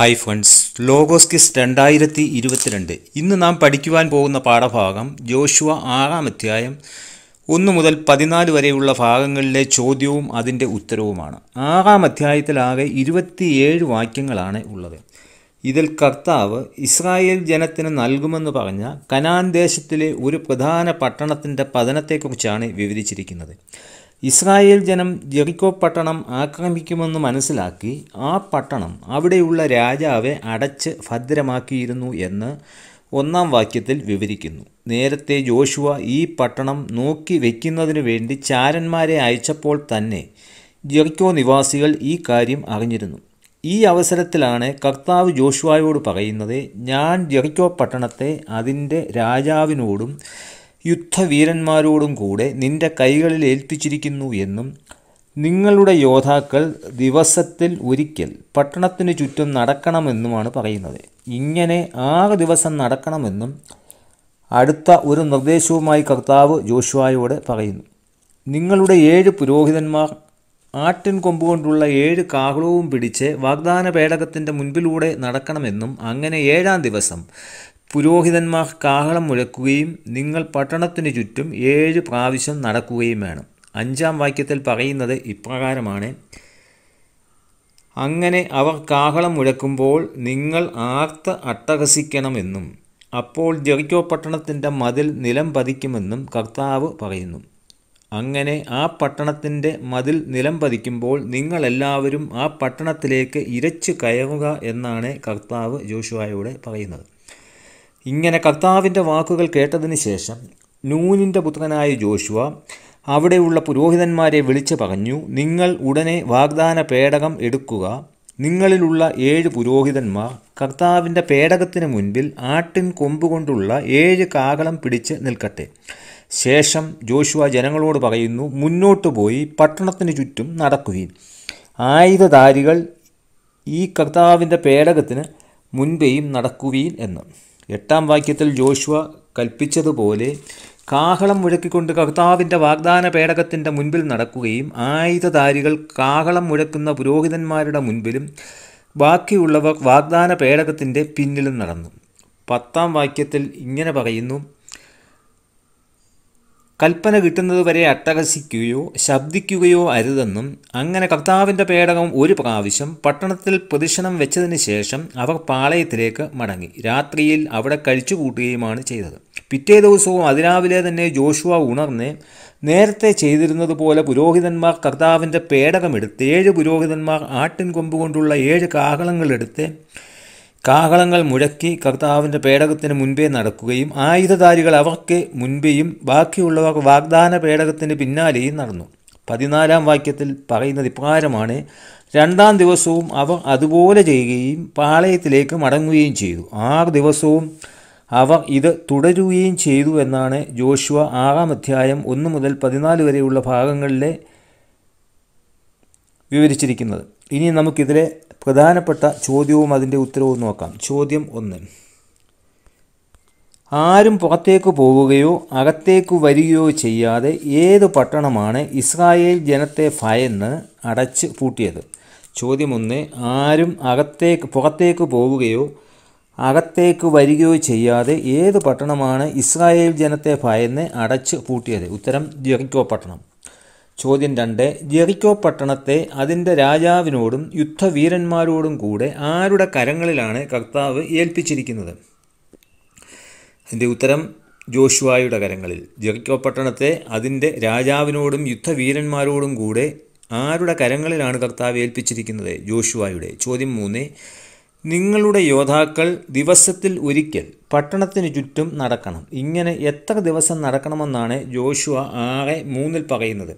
hi friends logos kiss രണ്ടായിരത്തി ഇരുപത്തിരണ്ട് ഇന്ന് നാം പഠിക്കുവാൻ പോകുന്ന പാഠഭാഗം ജോഷുവ ആറാം അധ്യായം ഒന്ന് മുതൽ പതിനാല് വരെയുള്ള ഭാഗങ്ങളിലെ ചോദ്യവും അതിൻ്റെ ഉത്തരവുമാണ് ആറാം അധ്യായത്തിലാകെ ഇരുപത്തിയേഴ് വാക്യങ്ങളാണ് ഉള്ളത് ഇതിൽ കർത്താവ് ഇസ്രായേൽ ജനത്തിന് നൽകുമെന്ന് പറഞ്ഞ കനാൻ ദേശത്തിലെ ഒരു പ്രധാന പട്ടണത്തിൻ്റെ പതനത്തെക്കുറിച്ചാണ് വിവരിച്ചിരിക്കുന്നത് ഇസ്രായേൽ ജനം ജെറിക്കോ പട്ടണം ആക്രമിക്കുമെന്ന് മനസ്സിലാക്കി ആ പട്ടണം അവിടെയുള്ള രാജാവെ അടച്ച് ഭദ്രമാക്കിയിരുന്നു എന്ന് ഒന്നാം വാക്യത്തിൽ വിവരിക്കുന്നു നേരത്തെ ജോഷുവ ഈ പട്ടണം നോക്കി വയ്ക്കുന്നതിനു വേണ്ടി ചാരന്മാരെ അയച്ചപ്പോൾ തന്നെ ജെറിക്കോ നിവാസികൾ ഈ കാര്യം അറിഞ്ഞിരുന്നു ഈ അവസരത്തിലാണ് കർത്താവ് ജോഷുവായോട് പറയുന്നത് ഞാൻ ജെറിക്കോ പട്ടണത്തെ അതിൻ്റെ രാജാവിനോടും യുദ്ധവീരന്മാരോടും കൂടെ നിന്റെ കൈകളിൽ ഏൽപ്പിച്ചിരിക്കുന്നു എന്നും നിങ്ങളുടെ യോദ്ധാക്കൾ ദിവസത്തിൽ ഒരിക്കൽ പട്ടണത്തിന് ചുറ്റും നടക്കണമെന്നുമാണ് പറയുന്നത് ഇങ്ങനെ ആറ് ദിവസം നടക്കണമെന്നും അടുത്ത ഒരു നിർദ്ദേശവുമായി കർത്താവ് ജോഷുവായോട് പറയുന്നു നിങ്ങളുടെ ഏഴ് പുരോഹിതന്മാർ ആട്ടിൻ കൊമ്പുകൊണ്ടുള്ള ഏഴ് കാഹളവും പിടിച്ച് വാഗ്ദാന പേടകത്തിൻ്റെ മുൻപിലൂടെ നടക്കണമെന്നും അങ്ങനെ ഏഴാം ദിവസം പുരോഹിതന്മാർ കാഹളം മുഴക്കുകയും നിങ്ങൾ പട്ടണത്തിന് ചുറ്റും ഏഴ് പ്രാവശ്യം നടക്കുകയും വേണം അഞ്ചാം വാക്യത്തിൽ പറയുന്നത് ഇപ്രകാരമാണ് അങ്ങനെ അവർ കാഹളം മുഴക്കുമ്പോൾ നിങ്ങൾ ആർത്ത് അട്ടഹസിക്കണമെന്നും അപ്പോൾ ജെറിക്കോ പട്ടണത്തിൻ്റെ മതിൽ നിലം പതിക്കുമെന്നും കർത്താവ് പറയുന്നു അങ്ങനെ ആ പട്ടണത്തിൻ്റെ മതിൽ നിലം പതിക്കുമ്പോൾ നിങ്ങളെല്ലാവരും ആ പട്ടണത്തിലേക്ക് ഇരച്ചു കയറുക എന്നാണ് കർത്താവ് ജോഷുവായോട് പറയുന്നത് ഇങ്ങനെ കർത്താവിൻ്റെ വാക്കുകൾ കേട്ടതിന് ശേഷം നൂനിൻ്റെ പുത്രനായ ജോഷുവ അവിടെയുള്ള പുരോഹിതന്മാരെ വിളിച്ചു പറഞ്ഞു നിങ്ങൾ ഉടനെ വാഗ്ദാന പേടകം എടുക്കുക നിങ്ങളിലുള്ള ഏഴ് പുരോഹിതന്മാർ കർത്താവിൻ്റെ പേടകത്തിന് മുൻപിൽ ആട്ടിൻ കൊമ്പ് കൊണ്ടുള്ള ഏഴ് കാകളം പിടിച്ച് നിൽക്കട്ടെ ശേഷം ജോഷുവ ജനങ്ങളോട് പറയുന്നു മുന്നോട്ട് പോയി പട്ടണത്തിന് ചുറ്റും നടക്കുകയും ആയുധധാരികൾ ഈ കർത്താവിൻ്റെ പേടകത്തിന് മുൻപേയും നടക്കുകയും എന്ന് എട്ടാം വാക്യത്തിൽ ജോഷുവ കൽപ്പിച്ചതുപോലെ കാഹളം മുഴക്കിക്കൊണ്ട് കർത്താവിൻ്റെ വാഗ്ദാന പേടകത്തിൻ്റെ മുൻപിൽ നടക്കുകയും ആയുധധാരികൾ കാഹളം മുഴക്കുന്ന പുരോഹിതന്മാരുടെ മുൻപിലും ബാക്കിയുള്ളവർ വാഗ്ദാന പേടകത്തിൻ്റെ പിന്നിലും നടന്നു പത്താം വാക്യത്തിൽ ഇങ്ങനെ പറയുന്നു കൽപ്പന കിട്ടുന്നതുവരെ അട്ടഹസിക്കുകയോ ശബ്ദിക്കുകയോ അരുതെന്നും അങ്ങനെ കർത്താവിൻ്റെ പേടകം ഒരു പ്രാവശ്യം പട്ടണത്തിൽ പ്രദക്ഷിണം വെച്ചതിന് ശേഷം അവർ പാളയത്തിലേക്ക് മടങ്ങി രാത്രിയിൽ അവിടെ കഴിച്ചു കൂട്ടുകയുമാണ് ചെയ്തത് പിറ്റേ ദിവസവും അതിരാവിലെ തന്നെ ജോഷുവ ഉണർന്ന് നേരത്തെ ചെയ്തിരുന്നത് പോലെ പുരോഹിതന്മാർ കർത്താവിൻ്റെ പേടകമെടുത്ത് ഏഴ് പുരോഹിതന്മാർ ആട്ടിൻ കൊമ്പ് കൊണ്ടുള്ള ഏഴ് കാഹളങ്ങളെടുത്ത് കാഹളങ്ങൾ മുഴക്കി കർത്താവിൻ്റെ പേടകത്തിന് മുൻപേ നടക്കുകയും ആയുധധാരികൾ അവർക്ക് മുൻപേയും ബാക്കിയുള്ളവർ വാഗ്ദാന പേടകത്തിന് പിന്നാലെയും നടന്നു പതിനാലാം വാക്യത്തിൽ പറയുന്നത് ഇപ്രകാരമാണ് രണ്ടാം ദിവസവും അവർ അതുപോലെ ചെയ്യുകയും പാളയത്തിലേക്ക് മടങ്ങുകയും ചെയ്തു ആറ് ദിവസവും അവർ ഇത് തുടരുകയും ചെയ്തു എന്നാണ് ജോഷുവ ആറാം അധ്യായം ഒന്ന് മുതൽ പതിനാല് വരെയുള്ള ഭാഗങ്ങളിലെ വിവരിച്ചിരിക്കുന്നത് ഇനി നമുക്കിതിലെ പ്രധാനപ്പെട്ട ചോദ്യവും അതിൻ്റെ ഉത്തരവും നോക്കാം ചോദ്യം ഒന്ന് ആരും പുറത്തേക്ക് പോവുകയോ അകത്തേക്ക് വരികയോ ചെയ്യാതെ ഏത് പട്ടണമാണ് ഇസ്രായേൽ ജനത്തെ ഭയന്ന് അടച്ച് പൂട്ടിയത് ചോദ്യം ഒന്ന് ആരും അകത്തേക്ക് പുറത്തേക്ക് പോവുകയോ അകത്തേക്ക് വരികയോ ചെയ്യാതെ ഏത് പട്ടണമാണ് ഇസ്രായേൽ ജനത്തെ ഭയന്ന് അടച്ച് പൂട്ടിയത് ഉത്തരം ജെറിക്കോ പട്ടണം ചോദ്യം രണ്ട് ജെറിക്കോ പട്ടണത്തെ അതിൻ്റെ രാജാവിനോടും യുദ്ധവീരന്മാരോടും കൂടെ ആരുടെ കരങ്ങളിലാണ് കർത്താവ് ഏൽപ്പിച്ചിരിക്കുന്നത് അതിൻ്റെ ഉത്തരം ജോഷുവായുടെ കരങ്ങളിൽ ജെറിക്കോ പട്ടണത്തെ അതിൻ്റെ രാജാവിനോടും യുദ്ധവീരന്മാരോടും കൂടെ ആരുടെ കരങ്ങളിലാണ് കർത്താവ് ഏൽപ്പിച്ചിരിക്കുന്നത് ജോഷുവായുടെ ചോദ്യം മൂന്ന് നിങ്ങളുടെ യോദ്ധാക്കൾ ദിവസത്തിൽ ഒരിക്കൽ പട്ടണത്തിന് ചുറ്റും നടക്കണം ഇങ്ങനെ എത്ര ദിവസം നടക്കണമെന്നാണ് ജോഷുവ ആറ് മൂന്നിൽ പറയുന്നത്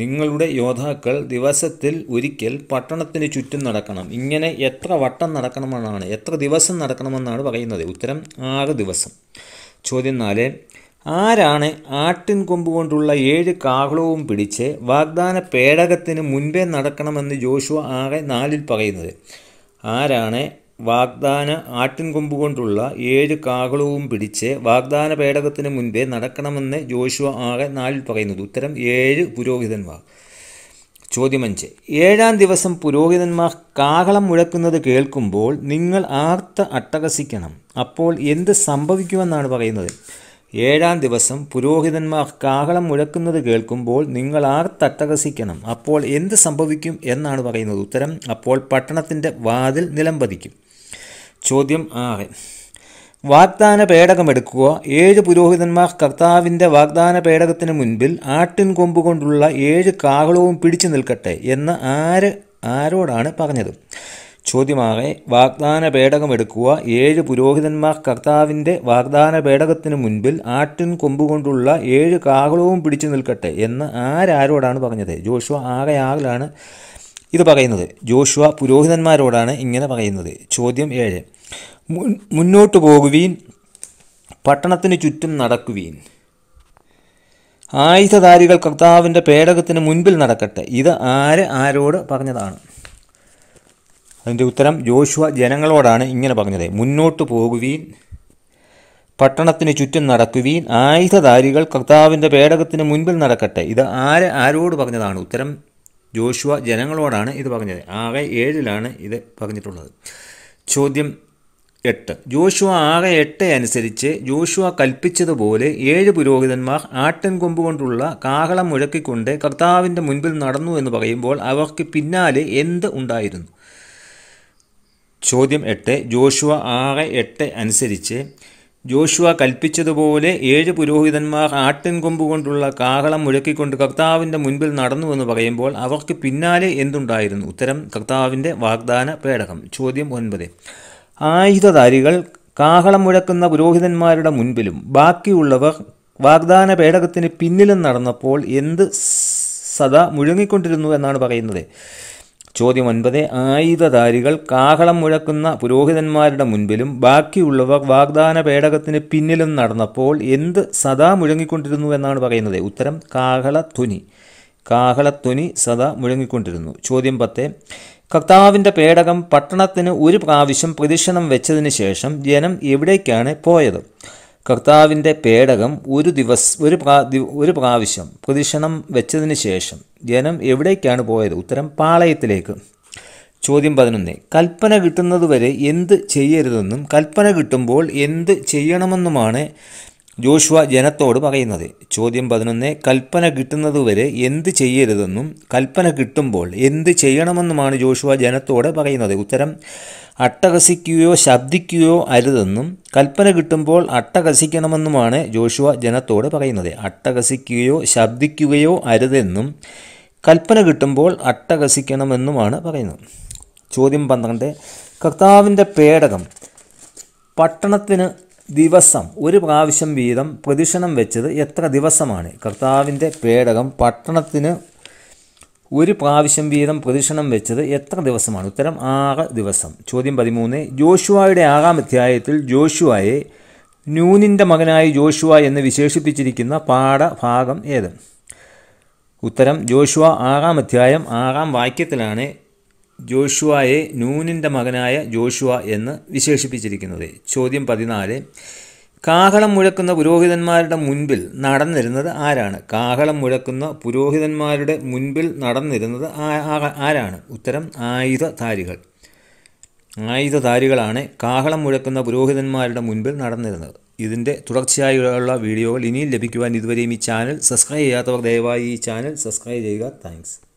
നിങ്ങളുടെ യോദ്ധാക്കൾ ദിവസത്തിൽ ഒരിക്കൽ പട്ടണത്തിന് ചുറ്റും നടക്കണം ഇങ്ങനെ എത്ര വട്ടം നടക്കണമെന്നാണ് എത്ര ദിവസം നടക്കണമെന്നാണ് പറയുന്നത് ഉത്തരം ആറ് ദിവസം ചോദ്യം നാല് ആരാണ് ആട്ടിൻ കൊമ്പുകൊണ്ടുള്ള ഏഴ് കാഹളവും പിടിച്ച് വാഗ്ദാന പേടകത്തിന് മുൻപേ നടക്കണമെന്ന് ജോഷുവ ആറ് നാലിൽ പറയുന്നത് ആരാണ് വാഗ്ദാന ആട്ടിൻകൊമ്പ് കൊണ്ടുള്ള ഏഴ് കാകളവും പിടിച്ച് വാഗ്ദാന പേടകത്തിന് മുൻപേ നടക്കണമെന്ന് ജോഷുവ ആകെ നാലിൽ പറയുന്നത് ഉത്തരം ഏഴ് പുരോഹിതന്മാർ ചോദ്യമഞ്ച് ഏഴാം ദിവസം പുരോഹിതന്മാർ കാഹളം മുഴക്കുന്നത് കേൾക്കുമ്പോൾ നിങ്ങൾ ആർത്ത അട്ടഹസിക്കണം അപ്പോൾ എന്ത് സംഭവിക്കുമെന്നാണ് പറയുന്നത് ഏഴാം ദിവസം പുരോഹിതന്മാർ കാഹളം മുഴക്കുന്നത് കേൾക്കുമ്പോൾ നിങ്ങൾ അട്ടകസിക്കണം അപ്പോൾ എന്ത് സംഭവിക്കും എന്നാണ് പറയുന്നത് ഉത്തരം അപ്പോൾ പട്ടണത്തിൻ്റെ വാതിൽ നിലംപതിക്കും ചോദ്യം ആറ് വാഗ്ദാന പേടകം എടുക്കുക ഏഴ് പുരോഹിതന്മാർ കർത്താവിൻ്റെ വാഗ്ദാന പേടകത്തിന് മുൻപിൽ ആട്ടിൻ കൊമ്പ് കൊണ്ടുള്ള ഏഴ് കാഹളവും പിടിച്ചു നിൽക്കട്ടെ എന്ന് ആര് ആരോടാണ് പറഞ്ഞത് ചോദ്യമാകെ വാഗ്ദാന പേടകം എടുക്കുക ഏഴ് പുരോഹിതന്മാർ കർത്താവിൻ്റെ വാഗ്ദാന പേടകത്തിന് മുൻപിൽ ആട്ടിൻ കൊമ്പ് കൊണ്ടുള്ള ഏഴ് കാഹളവും പിടിച്ചു നിൽക്കട്ടെ എന്ന് ആരാരോടാണ് പറഞ്ഞത് ജോഷുവ ആകെ ആകലാണ് ഇത് പറയുന്നത് ജോഷുവ പുരോഹിതന്മാരോടാണ് ഇങ്ങനെ പറയുന്നത് ചോദ്യം ഏഴ് മുന്നോട്ട് പോകുവീൻ പട്ടണത്തിന് ചുറ്റും നടക്കുവീൻ ആയുധധാരികൾ കർത്താവിൻ്റെ പേടകത്തിന് മുൻപിൽ നടക്കട്ടെ ഇത് ആര് ആരോട് പറഞ്ഞതാണ് അതിൻ്റെ ഉത്തരം ജോഷുവ ജനങ്ങളോടാണ് ഇങ്ങനെ പറഞ്ഞത് മുന്നോട്ട് പോകുവീൻ പട്ടണത്തിന് ചുറ്റും നടക്കുവീൻ ആയുധധാരികൾ കർത്താവിൻ്റെ പേടകത്തിന് മുൻപിൽ നടക്കട്ടെ ഇത് ആര് ആരോട് പറഞ്ഞതാണ് ഉത്തരം ജോഷുവ ജനങ്ങളോടാണ് ഇത് പറഞ്ഞത് ആകെ ഏഴിലാണ് ഇത് പറഞ്ഞിട്ടുള്ളത് ചോദ്യം എട്ട് ജോഷുവ ആകെ എട്ട് അനുസരിച്ച് ജോഷുവ കൽപ്പിച്ചതുപോലെ ഏഴ് പുരോഹിതന്മാർ കൊമ്പ് കൊണ്ടുള്ള കാഹളം മുഴക്കിക്കൊണ്ട് കർത്താവിൻ്റെ മുൻപിൽ നടന്നു എന്ന് പറയുമ്പോൾ അവർക്ക് പിന്നാലെ എന്ത് ഉണ്ടായിരുന്നു ചോദ്യം എട്ട് ജോഷുവ ആകെ എട്ട് അനുസരിച്ച് ജോഷുവ കൽപ്പിച്ചതുപോലെ ഏഴ് പുരോഹിതന്മാർ കൊമ്പ് കൊണ്ടുള്ള കാഹളം മുഴക്കിക്കൊണ്ട് കർത്താവിൻ്റെ മുൻപിൽ നടന്നു എന്ന് പറയുമ്പോൾ അവർക്ക് പിന്നാലെ എന്തുണ്ടായിരുന്നു ഉത്തരം കർത്താവിൻ്റെ വാഗ്ദാന പേടകം ചോദ്യം ഒൻപത് ആയുധധാരികൾ കാഹളം മുഴക്കുന്ന പുരോഹിതന്മാരുടെ മുൻപിലും ബാക്കിയുള്ളവർ വാഗ്ദാന പേടകത്തിന് പിന്നിലും നടന്നപ്പോൾ എന്ത് സദാ മുഴങ്ങിക്കൊണ്ടിരുന്നു എന്നാണ് പറയുന്നത് ചോദ്യം ഒൻപത് ആയുധധാരികൾ കാഹളം മുഴക്കുന്ന പുരോഹിതന്മാരുടെ മുൻപിലും ബാക്കിയുള്ളവർ വാഗ്ദാന പേടകത്തിന് പിന്നിലും നടന്നപ്പോൾ എന്ത് സദാ മുഴങ്ങിക്കൊണ്ടിരുന്നു എന്നാണ് പറയുന്നത് ഉത്തരം കാഹളധ്വനി കാഹളധ്വനി സദാ മുഴങ്ങിക്കൊണ്ടിരുന്നു ചോദ്യം പത്ത് കർത്താവിൻ്റെ പേടകം പട്ടണത്തിന് ഒരു പ്രാവശ്യം പ്രദക്ഷിണം വെച്ചതിന് ശേഷം ജനം എവിടേക്കാണ് പോയത് കർത്താവിൻ്റെ പേടകം ഒരു ദിവസം ഒരു പ്രാ ഒരു പ്രാവശ്യം പ്രദക്ഷിണം വെച്ചതിന് ശേഷം ജനം എവിടേക്കാണ് പോയത് ഉത്തരം പാളയത്തിലേക്ക് ചോദ്യം പതിനൊന്ന് കൽപ്പന കിട്ടുന്നതുവരെ എന്ത് ചെയ്യരുതെന്നും കൽപ്പന കിട്ടുമ്പോൾ എന്ത് ചെയ്യണമെന്നുമാണ് ജോഷുവ ജനത്തോട് പറയുന്നത് ചോദ്യം പതിനൊന്ന് കൽപ്പന കിട്ടുന്നതുവരെ എന്ത് ചെയ്യരുതെന്നും കൽപ്പന കിട്ടുമ്പോൾ എന്ത് ചെയ്യണമെന്നുമാണ് ജോഷുവ ജനത്തോട് പറയുന്നത് ഉത്തരം അട്ടകസിക്കുകയോ ശബ്ദിക്കുകയോ അരുതെന്നും കൽപ്പന കിട്ടുമ്പോൾ അട്ടകസിക്കണമെന്നുമാണ് ജോഷുവ ജനത്തോട് പറയുന്നത് അട്ടകസിക്കുകയോ ശബ്ദിക്കുകയോ അരുതെന്നും കൽപ്പന കിട്ടുമ്പോൾ അട്ടകസിക്കണമെന്നുമാണ് പറയുന്നത് ചോദ്യം പന്ത്രണ്ട് കർത്താവിൻ്റെ പേടകം പട്ടണത്തിന് ദിവസം ഒരു പ്രാവശ്യം വീതം പ്രദക്ഷിണം വെച്ചത് എത്ര ദിവസമാണ് കർത്താവിൻ്റെ പേടകം പട്ടണത്തിന് ഒരു പ്രാവശ്യം വീതം പ്രദക്ഷിണം വെച്ചത് എത്ര ദിവസമാണ് ഉത്തരം ആറ് ദിവസം ചോദ്യം പതിമൂന്ന് ജോഷുവായുടെ ആറാം അധ്യായത്തിൽ ജോഷുവായെ ന്യൂനിൻ്റെ മകനായി ജോഷുവ എന്ന് വിശേഷിപ്പിച്ചിരിക്കുന്ന പാഠഭാഗം ഏത് ഉത്തരം ജോഷുവ ആറാം അധ്യായം ആറാം വാക്യത്തിലാണ് ജോഷുവയെ നൂനിൻ്റെ മകനായ ജോഷുവ എന്ന് വിശേഷിപ്പിച്ചിരിക്കുന്നത് ചോദ്യം പതിനാല് കാഹളം മുഴക്കുന്ന പുരോഹിതന്മാരുടെ മുൻപിൽ നടന്നിരുന്നത് ആരാണ് കാഹളം മുഴക്കുന്ന പുരോഹിതന്മാരുടെ മുൻപിൽ നടന്നിരുന്നത് ആരാണ് ഉത്തരം ആയുധധാരികൾ ആയുധധാരികളാണ് കാഹളം മുഴക്കുന്ന പുരോഹിതന്മാരുടെ മുൻപിൽ നടന്നിരുന്നത് ഇതിൻ്റെ തുടർച്ചയായുള്ള വീഡിയോകൾ ഇനിയും ലഭിക്കുവാൻ ഇതുവരെയും ഈ ചാനൽ സബ്സ്ക്രൈബ് ചെയ്യാത്തവർ ദയവായി ഈ ചാനൽ സബ്സ്ക്രൈബ് ചെയ്യുക താങ്ക്സ്